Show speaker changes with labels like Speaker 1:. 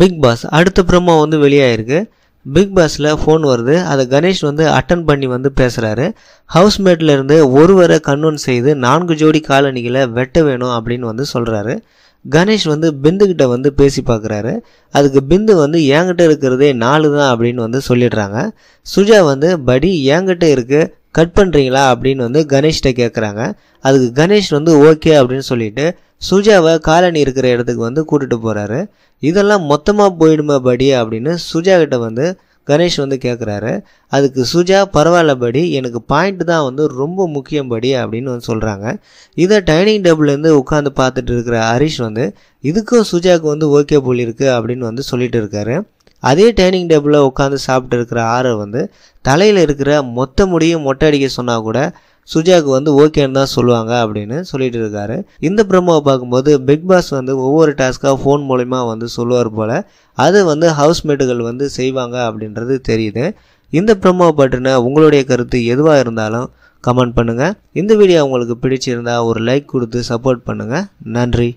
Speaker 1: big pass அடுத்த promo வந்து வெளியாயிருக்கு பிக் பாஸில் ஃபோன் வருது அதை கணேஷ் வந்து அட்டன் பண்ணி வந்து பேசுகிறாரு ஹவுஸ்மேட்லேருந்து ஒருவரை கன்வென்ஸ் செய்து நான்கு ஜோடி காலணிகளை வெட்ட வேணும் அப்படின்னு வந்து சொல்கிறாரு கணேஷ் வந்து பிந்துக்கிட்ட வந்து பேசி பார்க்குறாரு அதுக்கு பிந்து வந்து என்கிட்ட இருக்கிறதே நாலு தான் அப்படின்னு வந்து சொல்லிடுறாங்க சுஜா வந்து படி என்கிட்ட இருக்குது கட் பண்ணுறீங்களா அப்படின்னு வந்து கணேஷ்கிட்ட கேட்குறாங்க அதுக்கு கணேஷ் வந்து ஓகே அப்படின்னு சொல்லிட்டு சுஜாவை காலனி இருக்கிற இடத்துக்கு வந்து கூட்டிகிட்டு போகிறாரு இதெல்லாம் மொத்தமாக போயிடுமா படி அப்படின்னு சுஜா கிட்ட வந்து கணேஷ் வந்து கேட்குறாரு அதுக்கு சுஜா பரவாயில்ல படி எனக்கு பாயிண்ட் தான் வந்து ரொம்ப முக்கியம் படி அப்படின்னு வந்து சொல்கிறாங்க இதை டைனிங் டேபிள்லேருந்து உட்காந்து பார்த்துட்டு இருக்கிற ஹரிஷ் வந்து இதுக்கும் சுஜாவுக்கு வந்து ஓகே போலிருக்கு அப்படின்னு வந்து சொல்லிட்டு இருக்காரு அதே டைனிங் டேபிளில் உட்காந்து சாப்பிட்டு இருக்கிற ஆறை வந்து தலையில் இருக்கிற மொத்த முடியும் மொட்டை அடிக்க சொன்னால் கூட சுஜாக்கு வந்து ஓகேன்னு தான் சொல்லுவாங்க அப்படின்னு சொல்லிட்டு இருக்காரு இந்த ப்ரமோவை பார்க்கும்போது பிக் பாஸ் வந்து ஒவ்வொரு டாஸ்க்காக ஃபோன் மூலிமா வந்து சொல்லுவார் போல் அது வந்து ஹவுஸ்மேட்டுகள் வந்து செய்வாங்க அப்படின்றது தெரியுது இந்த ப்ரமோவை பற்றின உங்களுடைய கருத்து எதுவாக இருந்தாலும் கமெண்ட் பண்ணுங்கள் இந்த வீடியோ உங்களுக்கு பிடிச்சிருந்தா ஒரு லைக் கொடுத்து சப்போர்ட் பண்ணுங்கள் நன்றி